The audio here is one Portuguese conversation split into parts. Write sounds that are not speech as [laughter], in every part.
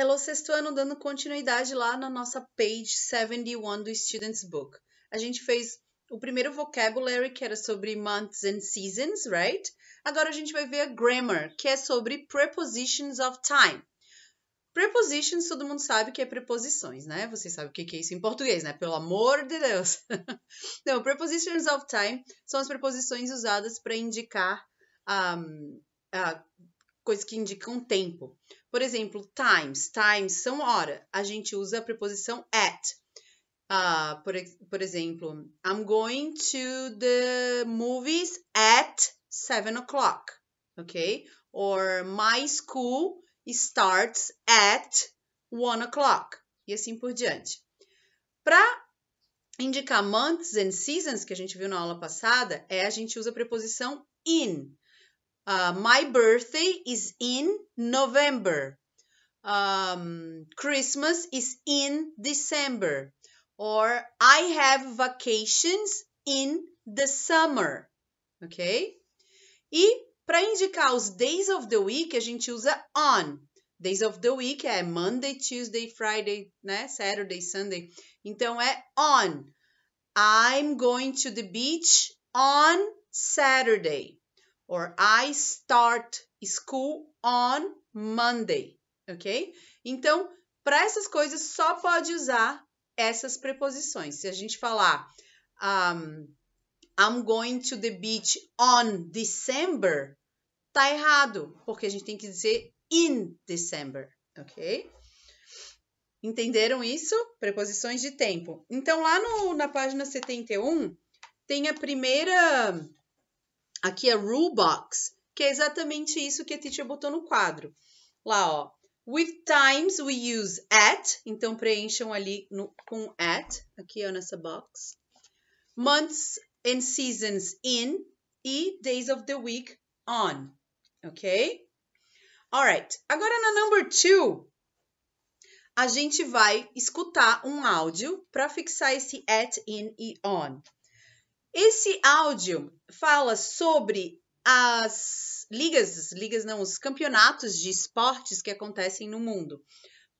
Hello Sexto Ano dando continuidade lá na nossa page 71 do Students Book. A gente fez o primeiro vocabulary, que era sobre months and seasons, right? Agora a gente vai ver a grammar, que é sobre prepositions of time. Prepositions, todo mundo sabe que é preposições, né? Vocês sabem o que é isso em português, né? Pelo amor de Deus! Então, [laughs] prepositions of time são as preposições usadas para indicar um, uh, coisas que indicam tempo. Por exemplo, times. Times são hora. A gente usa a preposição at. Uh, por, por exemplo, I'm going to the movies at 7 o'clock. Ok? Or my school starts at 1 o'clock. E assim por diante. Para indicar months and seasons, que a gente viu na aula passada, é a gente usa a preposição in. Uh, my birthday is in November. Um, Christmas is in December. Or I have vacations in the summer. Ok? E para indicar os days of the week, a gente usa on. Days of the week é Monday, Tuesday, Friday, né? Saturday, Sunday. Então é on. I'm going to the beach on Saturday. or I start school on Monday, ok? Então, para essas coisas só pode usar essas preposições. Se a gente falar um, I'm going to the beach on December, tá errado, porque a gente tem que dizer in December, ok? Entenderam isso? Preposições de tempo. Então, lá no, na página 71, tem a primeira Aqui é rule box, que é exatamente isso que a teacher botou no quadro. Lá, ó. With times we use at, então preencham ali no, com at, aqui ó, nessa box. Months and seasons in e days of the week on, ok? Alright, agora na number two, a gente vai escutar um áudio para fixar esse at, in e on. Esse áudio fala sobre as ligas, ligas não, os campeonatos de esportes que acontecem no mundo.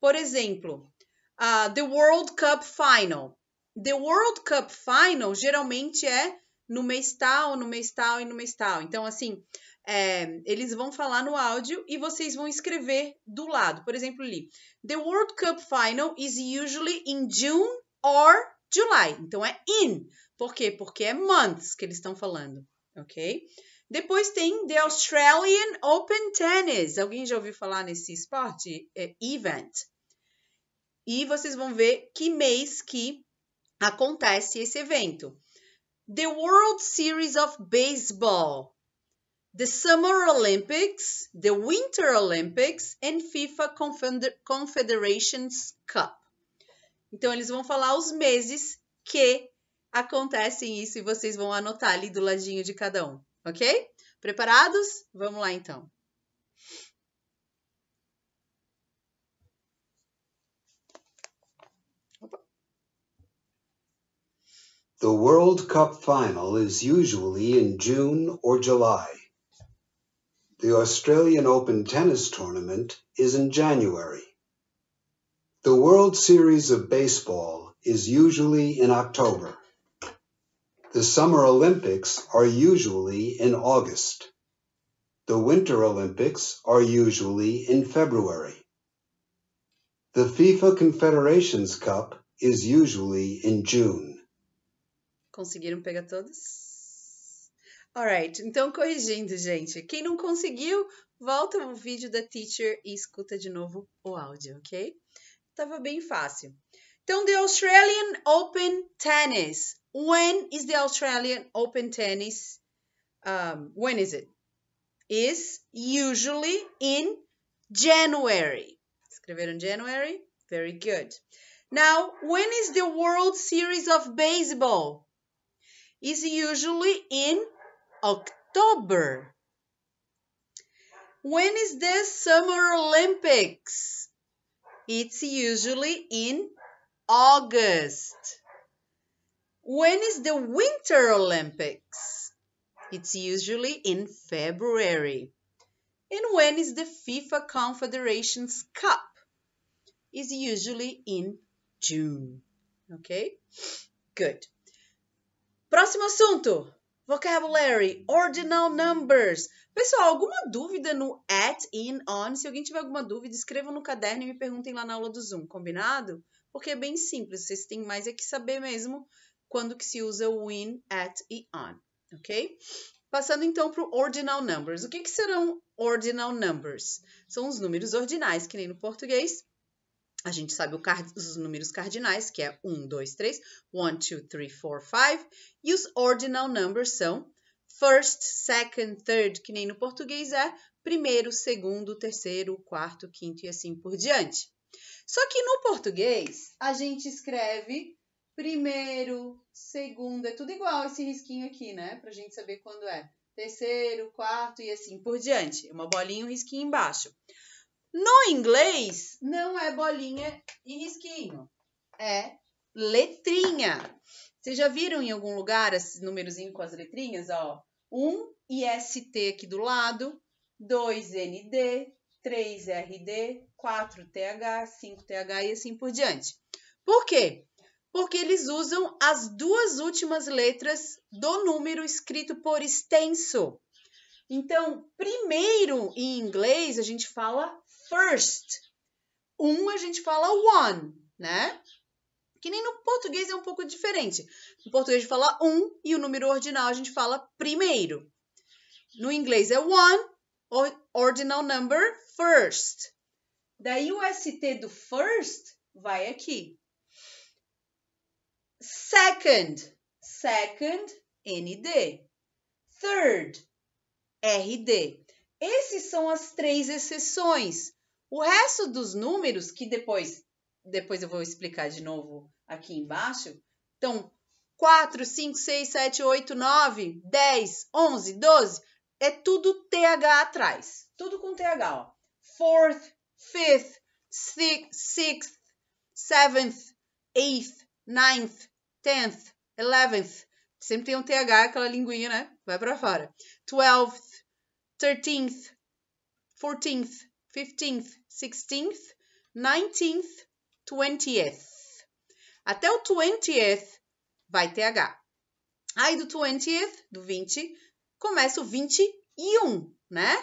Por exemplo, uh, The World Cup Final. The World Cup Final geralmente é no mês tal, no mês tal e no mês tal. Então, assim, é, eles vão falar no áudio e vocês vão escrever do lado. Por exemplo, ali, The World Cup Final is usually in June or July. Então, é in. Por quê? Porque é months que eles estão falando, ok? Depois tem The Australian Open Tennis. Alguém já ouviu falar nesse esporte? É, event. E vocês vão ver que mês que acontece esse evento. The World Series of Baseball. The Summer Olympics, the Winter Olympics and FIFA Confederations Cup. Então eles vão falar os meses que acontecem isso e vocês vão anotar ali do ladinho de cada um, ok? Preparados? Vamos lá então. The World Cup final is usually in June or July. The Australian Open tennis tournament is in January. The World Series of Baseball is usually in October. The Summer Olympics are usually in August. The Winter Olympics are usually in February. The FIFA Confederations Cup is usually in June. Conseguiram pegar todos? Alright, então corrigindo, gente. Quem não conseguiu, volta o vídeo da teacher e escuta de novo o áudio, ok? Tava bem fácil. Então, the Australian Open Tennis When is the Australian Open Tennis? Um, when is it? Is usually in January. Escreveram January? Very good. Now, when is the World Series of Baseball? Is usually in October. When is the Summer Olympics? It's usually in August. When is the Winter Olympics? It's usually in February. And when is the FIFA Confederations Cup? It's usually in June. Ok? Good. Próximo assunto. Vocabulary, ordinal numbers. Pessoal, alguma dúvida no at, in, on? Se alguém tiver alguma dúvida, escrevam no caderno e me perguntem lá na aula do Zoom, combinado? Porque é bem simples, vocês têm mais é que saber mesmo quando que se usa o in, at e on, ok? Passando então para o ordinal numbers. O que, que serão ordinal numbers? São os números ordinais, que nem no português. A gente sabe os números cardinais, que é 1, 2, 3, 1, 2, 3, 4, 5. E os ordinal numbers são first, second, third, que nem no português é primeiro, segundo, terceiro, quarto, quinto e assim por diante. Só que no português a gente escreve primeiro, segundo, é tudo igual esse risquinho aqui, né? Pra gente saber quando é. Terceiro, quarto e assim por diante. Uma bolinha e um risquinho embaixo. No inglês, não é bolinha e risquinho. É letrinha. Vocês já viram em algum lugar esses númerozinho com as letrinhas? Ó, 1 IST aqui do lado, 2 ND, 3 RD, 4 TH, 5 TH e assim por diante. Por quê? porque eles usam as duas últimas letras do número escrito por extenso. Então, primeiro em inglês a gente fala first. Um a gente fala one, né? Que nem no português é um pouco diferente. No português a gente fala um e o número ordinal a gente fala primeiro. No inglês é one, ordinal number, first. Daí o ST do first vai aqui. Second, second, ND. Third, RD. Esses são as três exceções. O resto dos números, que depois, depois eu vou explicar de novo aqui embaixo, então 4, 5, 6, 7, 8, 9, 10, 11, 12, é tudo TH atrás. Tudo com TH, ó. Fourth, fifth, sixth, seventh, eighth, ninth, tenth, eleventh. Sempre tem um TH, aquela linguinha, né? Vai para fora. Twelfth, thirteenth, fourteenth, fifteenth, sixteenth, nineteenth, twentieth. Até o twentieth vai TH. Aí do twentieth, do vinte começa o vinte e um, né?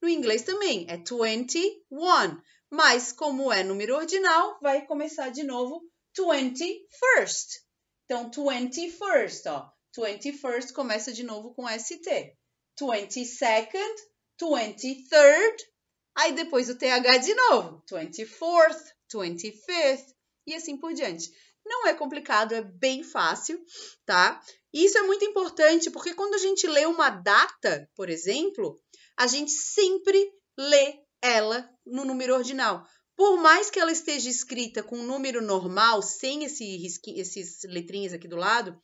No inglês também é twenty one, mas como é número ordinal, vai começar de novo 21st. Então, 21st, ó. 21st começa de novo com ST. 22nd, 23rd, aí depois o TH de novo. 24th, 25th e assim por diante. Não é complicado, é bem fácil, tá? E isso é muito importante porque quando a gente lê uma data, por exemplo, a gente sempre lê ela no número ordinal. Por mais que ela esteja escrita com um número normal, sem esse esses letrinhas aqui do lado,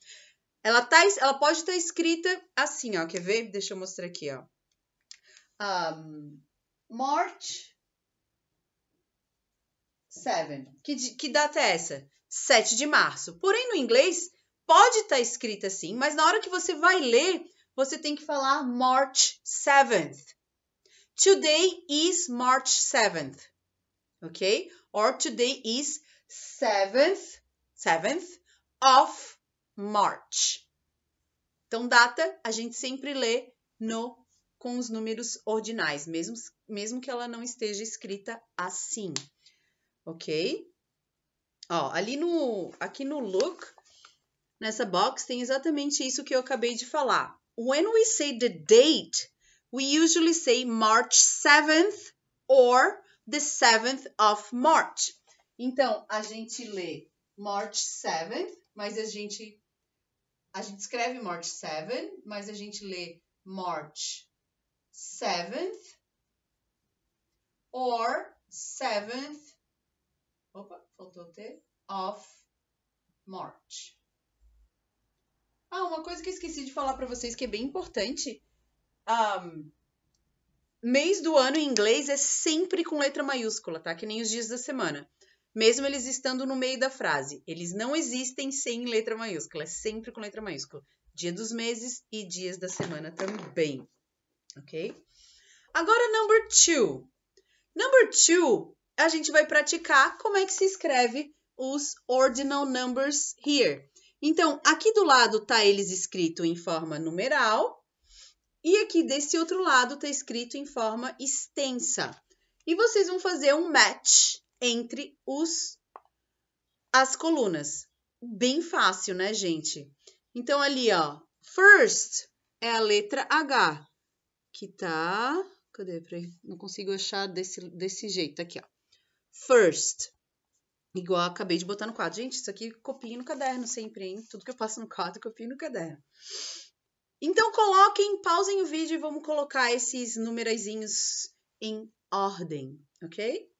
ela, tá, ela pode estar tá escrita assim, ó. Quer ver? Deixa eu mostrar aqui, ó. Um, March 7. Que, que data é essa? 7 de março. Porém, no inglês, pode estar tá escrita assim, mas na hora que você vai ler, você tem que falar March 7th. Today is March 7th ok? Or today is 7th, 7th of March. Então, data a gente sempre lê no com os números ordinais, mesmo, mesmo que ela não esteja escrita assim, ok? Ó, ali no, aqui no look, nessa box, tem exatamente isso que eu acabei de falar. When we say the date, we usually say March 7th or the 7th of March. Então, a gente lê March 7th, mas a gente a gente escreve March 7, mas a gente lê March 7th or 7th Opa, faltou o T. Of March. Ah, uma coisa que eu esqueci de falar para vocês que é bem importante. Um, Mês do ano em inglês é sempre com letra maiúscula, tá? Que nem os dias da semana. Mesmo eles estando no meio da frase. Eles não existem sem letra maiúscula, é sempre com letra maiúscula. Dia dos meses e dias da semana também. Ok? Agora, number two. Number two, a gente vai praticar como é que se escreve os ordinal numbers here. Então, aqui do lado tá eles escrito em forma numeral e aqui desse outro lado está escrito em forma extensa. E vocês vão fazer um match entre os as colunas. Bem fácil, né, gente? Então ali, ó, first é a letra H, que tá, cadê? Não consigo achar desse desse jeito aqui, ó. First Igual acabei de botar no quadro. Gente, isso aqui copio no caderno sempre, hein? Tudo que eu passo no quadro, copio no caderno. Então coloquem, pausem o vídeo e vamos colocar esses numerozinhos em ordem, ok?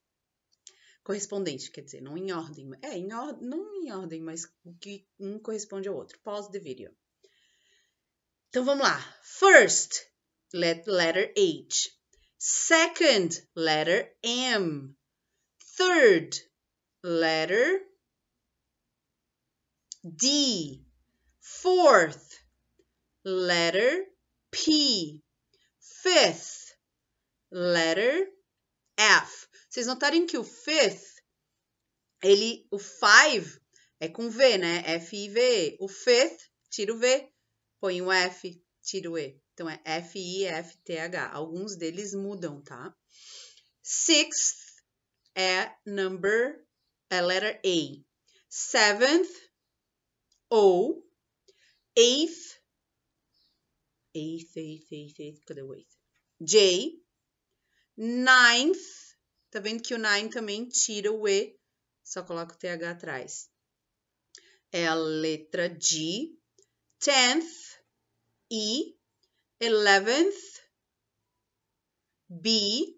Correspondente, quer dizer, não em ordem. É, em or não em ordem, mas que um corresponde ao outro. Pause the video. Então vamos lá. First, let letter H. Second, letter M. Third, letter D. Fourth, letter P. Fifth, letter F. Vocês notarem que o fifth, ele, o five é com V, né? F I V E. O fifth, tira o V, põe o F, tira o E. Então é F I F T H. Alguns deles mudam, tá? Sixth é number, é letter A. Seventh, O. Eighth, eighth, eighth, eighth, eighth, cadê o eighth? J. Ninth, tá vendo que o nine também tira o E, só coloca o TH atrás. É a letra G. Tenth, E. Eleventh, B.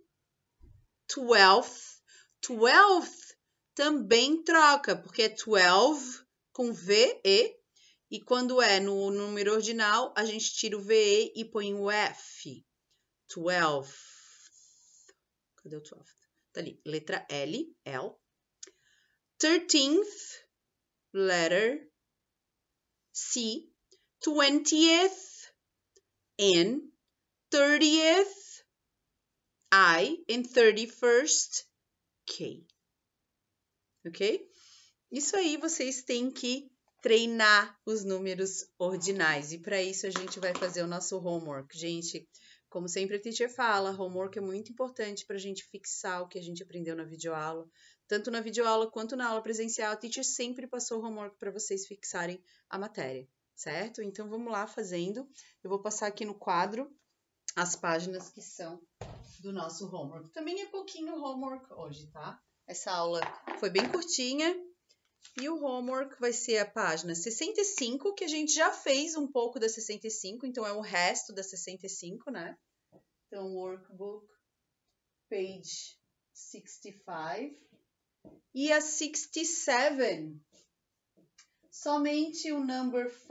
Twelfth, twelfth também troca, porque é twelve com V, E, e quando é no número ordinal, a gente tira o VE e põe o F. 12. Cadê o 12? Tá ali. Letra L, L. 13th letter C. 20th N. 30th I. And 31st K. Ok? Isso aí vocês têm que treinar os números ordinais. E para isso a gente vai fazer o nosso homework. Gente, como sempre a teacher fala, homework é muito importante para a gente fixar o que a gente aprendeu na videoaula. Tanto na videoaula quanto na aula presencial, a teacher sempre passou homework para vocês fixarem a matéria, certo? Então vamos lá fazendo. Eu vou passar aqui no quadro as páginas que são do nosso homework. Também é pouquinho homework hoje, tá? Essa aula foi bem curtinha, e o homework vai ser a página 65, que a gente já fez um pouco da 65, então é o resto da 65, né? Então, workbook, page 65. E a 67, somente o number 5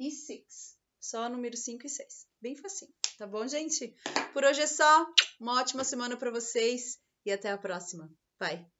e 6. Só o número 5 e 6. Bem facinho, tá bom, gente? Por hoje é só. Uma ótima semana para vocês e até a próxima. Bye!